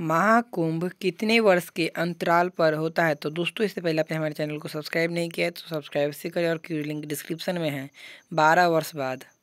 महाकुंभ कितने वर्ष के अंतराल पर होता है तो दोस्तों इससे पहले आपने हमारे चैनल को सब्सक्राइब नहीं किया है तो सब्सक्राइब से करें और क्यों लिंक डिस्क्रिप्शन में है बारह वर्ष बाद